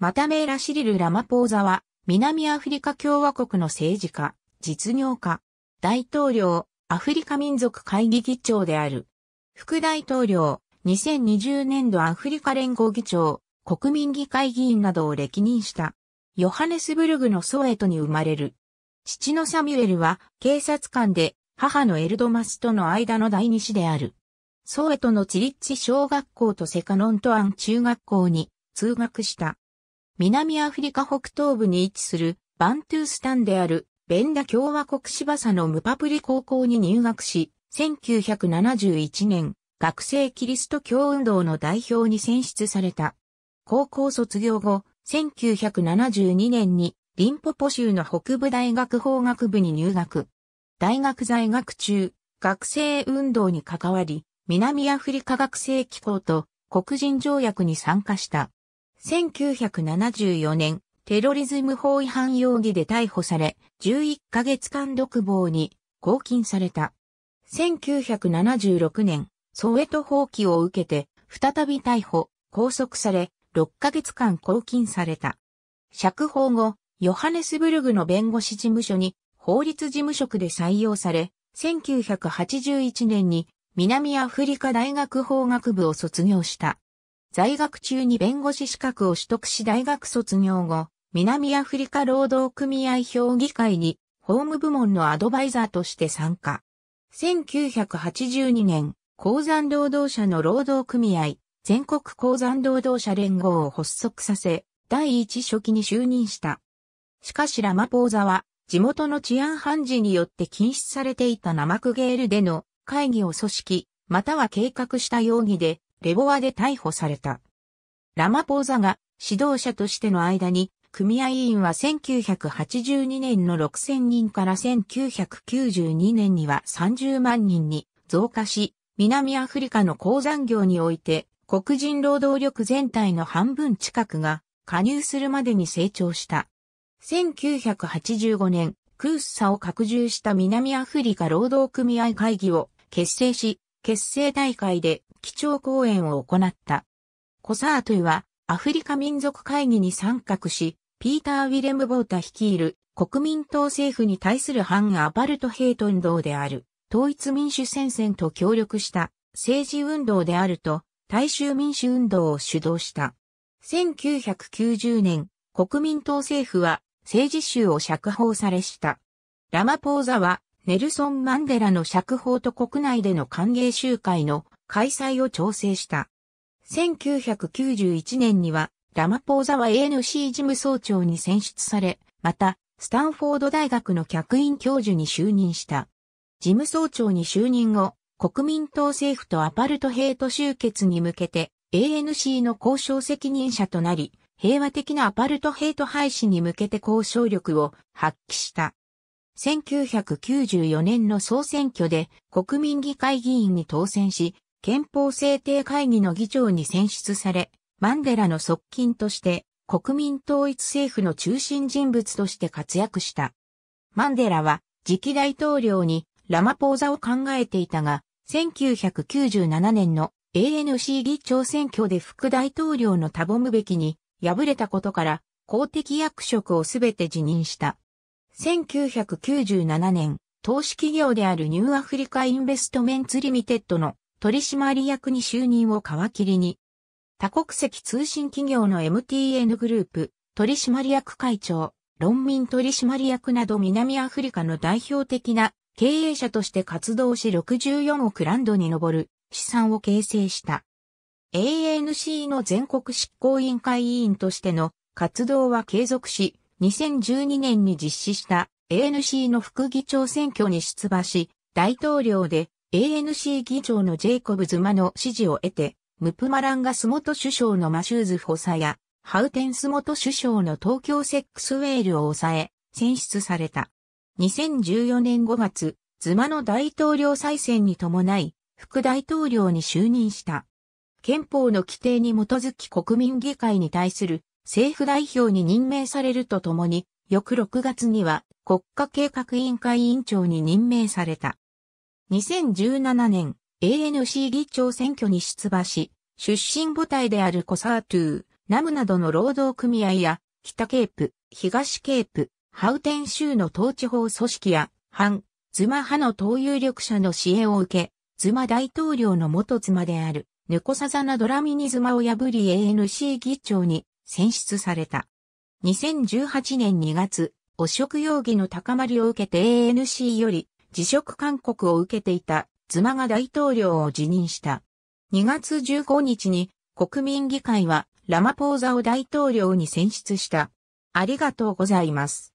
マタメーラ・シリル・ラマポーザは、南アフリカ共和国の政治家、実業家、大統領、アフリカ民族会議議長である。副大統領、2020年度アフリカ連合議長、国民議会議員などを歴任した。ヨハネスブルグのソエトに生まれる。父のサミュエルは警察官で母のエルドマスとの間の第二子である。ソエトのチリッチ小学校とセカノントアン中学校に通学した。南アフリカ北東部に位置するバントゥースタンであるベンダ共和国バ佐のムパプリ高校に入学し、1971年、学生キリスト教運動の代表に選出された。高校卒業後、1972年にリンポポ州の北部大学法学部に入学。大学在学中、学生運動に関わり、南アフリカ学生機構と黒人条約に参加した。1974年、テロリズム法違反容疑で逮捕され、11ヶ月間独房に拘禁された。1976年、ソウエト放棄を受けて、再び逮捕、拘束され、6ヶ月間拘禁された。釈放後、ヨハネスブルグの弁護士事務所に法律事務職で採用され、1981年に南アフリカ大学法学部を卒業した。在学中に弁護士資格を取得し大学卒業後、南アフリカ労働組合評議会に法務部門のアドバイザーとして参加。1982年、鉱山労働者の労働組合、全国鉱山労働者連合を発足させ、第一初期に就任した。しかしラマポーザは、地元の治安判事によって禁止されていたナマクゲールでの会議を組織、または計画した容疑でレボアで逮捕された。ラマポーザが指導者としての間に、組合員は1982年の6000人から1992年には30万人に増加し、南アフリカの鉱山業において黒人労働力全体の半分近くが加入するまでに成長した。1985年、クースサを拡充した南アフリカ労働組合会議を結成し、結成大会で基調講演を行った。コサートゥはアフリカ民族会議に参画し、ピーター・ウィレム・ボータ率いる国民党政府に対する反アパルトヘイト運動である統一民主戦線と協力した政治運動であると大衆民主運動を主導した。1990年、国民党政府は政治集を釈放されした。ラマポーザはネルソン・マンデラの釈放と国内での歓迎集会の開催を調整した。1991年には、ラマポーザは ANC 事務総長に選出され、また、スタンフォード大学の客員教授に就任した。事務総長に就任後、国民党政府とアパルトヘイト集結に向けて、ANC の交渉責任者となり、平和的なアパルトヘイト廃止に向けて交渉力を発揮した。1994年の総選挙で国民議会議員に当選し、憲法制定会議の議長に選出され、マンデラの側近として国民統一政府の中心人物として活躍した。マンデラは次期大統領にラマポーザを考えていたが、1997年の ANC 議長選挙で副大統領のタボムべきに敗れたことから公的役職をすべて辞任した。1997年、投資企業であるニューアフリカインベストメンツリミテッドの取締役に就任を皮切りに、多国籍通信企業の MTN グループ、取締役会長、論民取締役など南アフリカの代表的な経営者として活動し64億ランドに上る資産を形成した。ANC の全国執行委員会委員としての活動は継続し、2012年に実施した ANC の副議長選挙に出馬し、大統領で ANC 議長のジェイコブズマの支持を得て、ムプマランガス元首相のマシューズ補佐や、ハウテンス元首相の東京セックスウェールを抑え、選出された。2014年5月、ズマの大統領再選に伴い、副大統領に就任した。憲法の規定に基づき国民議会に対する政府代表に任命されるとともに、翌6月には国家計画委員会委員長に任命された。2017年、ANC 議長選挙に出馬し、出身母体であるコサートゥー、ナムなどの労働組合や、北ケープ、東ケープ、ハウテン州の統治法組織や、反、ズマ派の党有力者の支援を受け、ズマ大統領の元妻である、ヌコサザナドラミニズマを破り ANC 議長に選出された。2018年2月、汚職容疑の高まりを受けて ANC より辞職勧告を受けていた妻が大統領を辞任した。2月15日に国民議会はラマポーザを大統領に選出した。ありがとうございます。